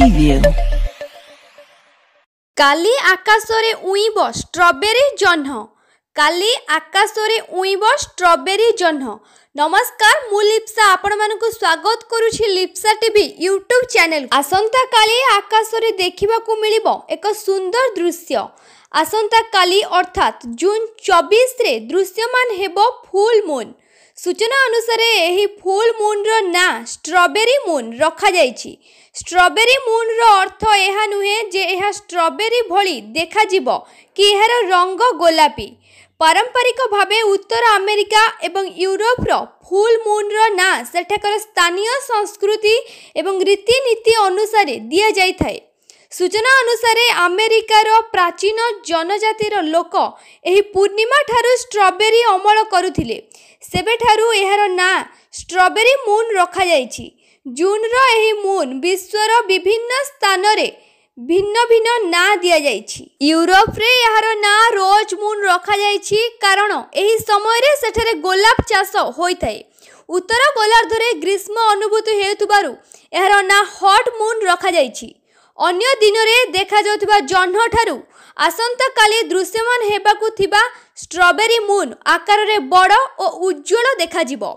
preview. কালি আকাশরে উইব স্ট্রবেরি জহ্ন কালি আকাশরে উইব স্ট্রবেরি জহ্ন নমস্কার মু লিপসা আপনার স্বাগত করুছি লিপসা টিভি ইউটিউব চ্যানেল আসন্তা কালি আকাশরে দেখিবাকু মিলিব এক সুন্দর দৃশ্য আসন্তা কালি অর্থাৎ জুন রে দৃশ্যমান হব ফুল মুন ସୂଚନା ଅନୁସାରେ ଏହି ଫୁଲ୍ ମୁନ୍ର ନାଁ ଷ୍ଟ୍ରବେରୀ ମୁନ୍ ରଖାଯାଇଛି ଷ୍ଟ୍ରବେରୀ ମୁନ୍ର ଅର୍ଥ ଏହା ନୁହେଁ ଯେ ଏହା ଷ୍ଟ୍ରବେରୀ ଭଳି ଦେଖାଯିବ କି ଏହାର ରଙ୍ଗ ଗୋଲାପୀ ପାରମ୍ପରିକ ଭାବେ ଉତ୍ତର ଆମେରିକା ଏବଂ ୟୁରୋପର ଫୁଲ୍ ମୁନ୍ର ନାଁ ସେଠାକାର ସ୍ଥାନୀୟ ସଂସ୍କୃତି ଏବଂ ରୀତିନୀତି ଅନୁସାରେ ଦିଆଯାଇଥାଏ ସୂଚନା ଅନୁସାରେ ଆମେରିକାର ପ୍ରାଚୀନ ଜନଜାତିର ଲୋକ ଏହି ପୂର୍ଣ୍ଣିମା ଠାରୁ ଷ୍ଟ୍ରବେରୀ ଅମଳ କରୁଥିଲେ ସେବେଠାରୁ ଏହାର ନାଁ ଷ୍ଟ୍ରବେରୀ ମୁନ୍ ରଖାଯାଇଛି ଜୁନ୍ର ଏହି ମୁନ୍ ବିଶ୍ୱର ବିଭିନ୍ନ ସ୍ଥାନରେ ଭିନ୍ନ ଭିନ୍ନ ନାଁ ଦିଆଯାଇଛି ୟୁରୋପରେ ଏହାର ନାଁ ରୋଜ୍ ମୁନ୍ ରଖାଯାଇଛି କାରଣ ଏହି ସମୟରେ ସେଠାରେ ଗୋଲାପ ଚାଷ ହୋଇଥାଏ ଉତ୍ତର ଗୋଲାର୍ଦ୍ଧରେ ଗ୍ରୀଷ୍ମ ଅନୁଭୂତି ହେଉଥିବାରୁ ଏହାର ନାଁ ହଟ୍ ମୁନ୍ ରଖାଯାଇଛି ଅନ୍ୟ ଦିନରେ ଦେଖାଯାଉଥିବା ଜହ୍ନଠାରୁ ଆସନ୍ତାକାଲି ଦୃଶ୍ୟମାନ ହେବାକୁ ଥିବା ଷ୍ଟ୍ରବେରୀ ମୁନ୍ ଆକାରରେ ବଡ଼ ଓ ଉଜ୍ଜଳ ଦେଖାଯିବ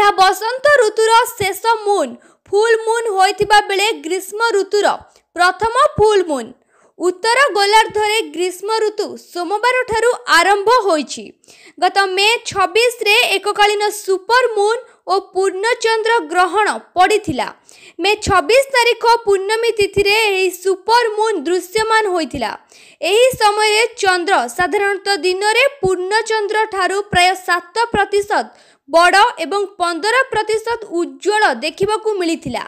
ଏହା ବସନ୍ତ ଋତୁର ଶେଷ ମୁନ୍ ଫୁଲ୍ ମୁନ୍ ହୋଇଥିବା ବେଳେ ଗ୍ରୀଷ୍ମ ଋତୁର ପ୍ରଥମ ଫୁଲ୍ ମୁନ୍ ଉତ୍ତର ଗୋଲାର୍ଦ୍ଧରେ ଗ୍ରୀଷ୍ମ ଋତୁ ସୋମବାରଠାରୁ ଆରମ୍ଭ ହୋଇଛି ଗତ ମେ ଛବିଶରେ ଏକକାଳୀନ ସୁପର ମୁନ୍ ଓ ପୂର୍ଣ୍ଣଚନ୍ଦ୍ର ଗ୍ରହଣ ପଡ଼ିଥିଲା ମେ ଛବିଶ ତାରିଖ ପୂର୍ଣ୍ଣମୀ ତିଥିରେ ଏହି ସୁପର ମୁନ୍ ଦୃଶ୍ୟମାନ ହୋଇଥିଲା ଏହି ସମୟରେ ଚନ୍ଦ୍ର ସାଧାରଣତଃ ଦିନରେ ପୂର୍ଣ୍ଣଚନ୍ଦ୍ର ଠାରୁ ପ୍ରାୟ ସାତ ପ୍ରତିଶତ ବଡ଼ ଏବଂ ପନ୍ଦର ପ୍ରତିଶତ ଉଜ୍ଜ୍ୱଳ ଦେଖିବାକୁ ମିଳିଥିଲା